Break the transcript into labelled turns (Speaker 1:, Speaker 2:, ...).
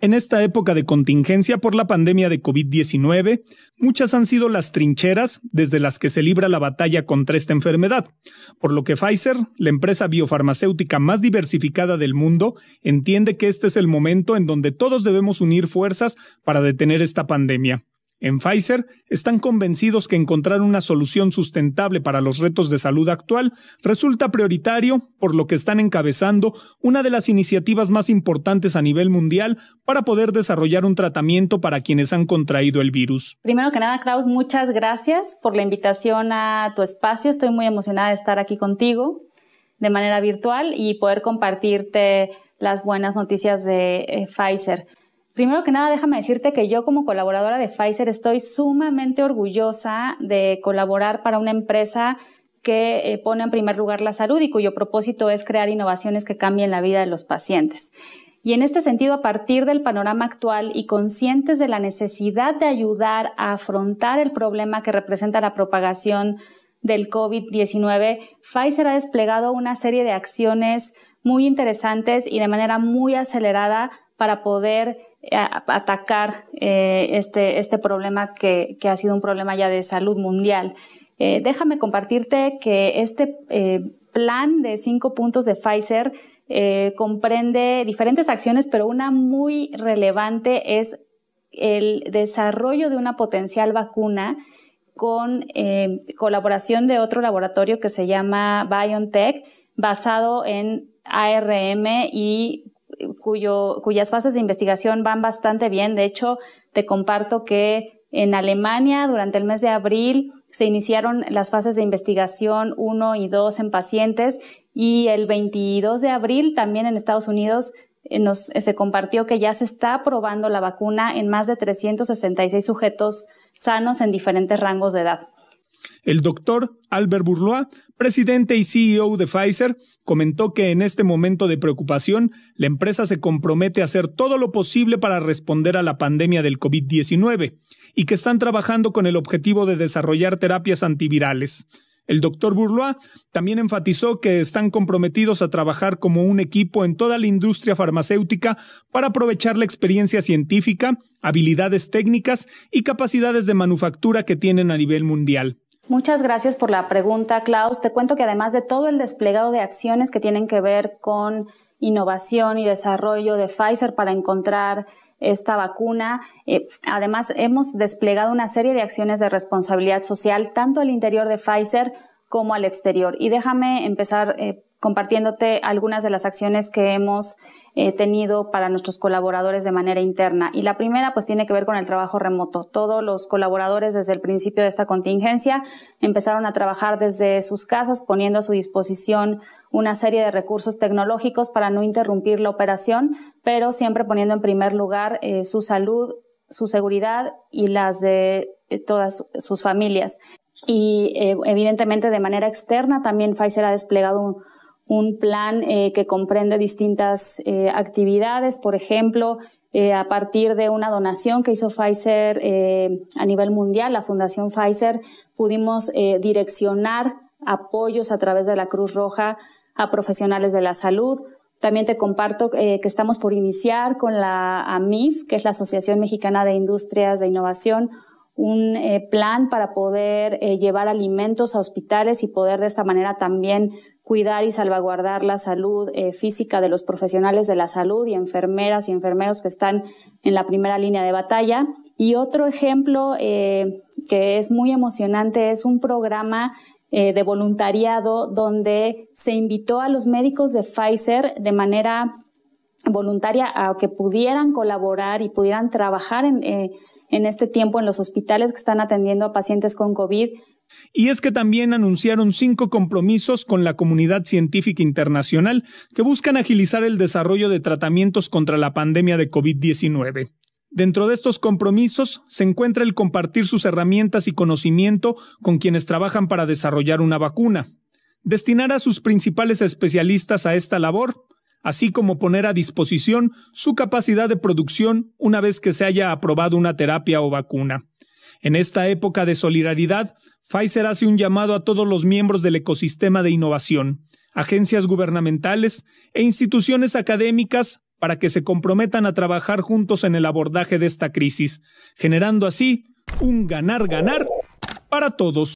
Speaker 1: En esta época de contingencia por la pandemia de COVID-19, muchas han sido las trincheras desde las que se libra la batalla contra esta enfermedad, por lo que Pfizer, la empresa biofarmacéutica más diversificada del mundo, entiende que este es el momento en donde todos debemos unir fuerzas para detener esta pandemia. En Pfizer están convencidos que encontrar una solución sustentable para los retos de salud actual resulta prioritario, por lo que están encabezando una de las iniciativas más importantes a nivel mundial para poder desarrollar un tratamiento para quienes han contraído el virus.
Speaker 2: Primero que nada, Klaus, muchas gracias por la invitación a tu espacio. Estoy muy emocionada de estar aquí contigo de manera virtual y poder compartirte las buenas noticias de eh, Pfizer. Primero que nada, déjame decirte que yo como colaboradora de Pfizer estoy sumamente orgullosa de colaborar para una empresa que eh, pone en primer lugar la salud y cuyo propósito es crear innovaciones que cambien la vida de los pacientes. Y en este sentido, a partir del panorama actual y conscientes de la necesidad de ayudar a afrontar el problema que representa la propagación del COVID-19, Pfizer ha desplegado una serie de acciones muy interesantes y de manera muy acelerada para poder atacar eh, este, este problema que, ha sido un problema ya de salud mundial. Eh, déjame compartirte que este eh, plan de cinco puntos de Pfizer comprende diferentes acciones, pero una muy relevante es el desarrollo de una potencial vacuna con colaboración de otro laboratorio que se llama BioNTech, basado en ARM y cuyo, cuyas fases de investigación van bastante bien. De hecho, te comparto que en Alemania durante el mes de abril se iniciaron las fases de investigación 1 y 2 en pacientes y el 22 de abril también en Estados Unidos eh, eh, se compartió que ya se está probando la vacuna en más de 366 sujetos sanos en diferentes rangos de edad.
Speaker 1: El doctor Albert Bourlois, presidente y CEO de Pfizer, comentó que en este momento de preocupación, la empresa se compromete a hacer todo lo posible para responder a la pandemia del COVID-19 y que están trabajando con el objetivo de desarrollar terapias antivirales. El doctor Bourlois también enfatizó que están comprometidos a trabajar como un equipo en toda la industria farmacéutica para aprovechar la experiencia científica, habilidades técnicas y capacidades de manufactura que tienen a nivel mundial.
Speaker 2: Muchas gracias por la pregunta, Klaus. Te cuento que además de todo el desplegado de acciones que tienen que ver con innovación y desarrollo de Pfizer para encontrar esta vacuna. Eh, además, hemos desplegado una serie de acciones de responsabilidad social tanto al interior de Pfizer como al exterior. Y déjame empezar eh, compartiéndote algunas de las acciones que hemos eh, tenido para nuestros colaboradores de manera interna. Y la primera, pues, tiene que ver con el trabajo remoto. Todos los colaboradores desde el principio de esta contingencia empezaron a trabajar desde sus casas, poniendo a su disposición una serie de recursos tecnológicos para no interrumpir la operación, pero siempre poniendo en primer lugar eh, su salud, su seguridad y las de eh, todas sus familias. Y evidentemente de manera externa también Pfizer ha desplegado un, un plan eh, que comprende distintas eh, actividades, por ejemplo, eh, a partir de una donación que hizo Pfizer a nivel mundial, la Fundación Pfizer, pudimos direccionar apoyos a través de la Cruz Roja a profesionales de la salud. También te comparto que estamos por iniciar con la AMIF, que es la Asociación Mexicana de Industrias de Innovación, un eh, plan para poder eh, llevar alimentos a hospitales y poder de esta manera también cuidar y salvaguardar la salud eh, física de los profesionales de la salud y enfermeras y enfermeros que están en la primera línea de batalla. Y otro ejemplo que es muy emocionante es un programa de voluntariado donde se invitó a los médicos de Pfizer de manera voluntaria a que pudieran colaborar y pudieran trabajar en, en este tiempo en los hospitales que están atendiendo a pacientes con COVID.
Speaker 1: Y es que también anunciaron cinco compromisos con la comunidad científica internacional que buscan agilizar el desarrollo de tratamientos contra la pandemia de COVID-19. Dentro de estos compromisos se encuentra el compartir sus herramientas y conocimiento con quienes trabajan para desarrollar una vacuna, destinar a sus principales especialistas a esta labor así como poner a disposición su capacidad de producción una vez que se haya aprobado una terapia o vacuna. En esta época de solidaridad, Pfizer hace un llamado a todos los miembros del ecosistema de innovación, agencias gubernamentales e instituciones académicas para que se comprometan a trabajar juntos en el abordaje de esta crisis, generando así un ganar-ganar para todos.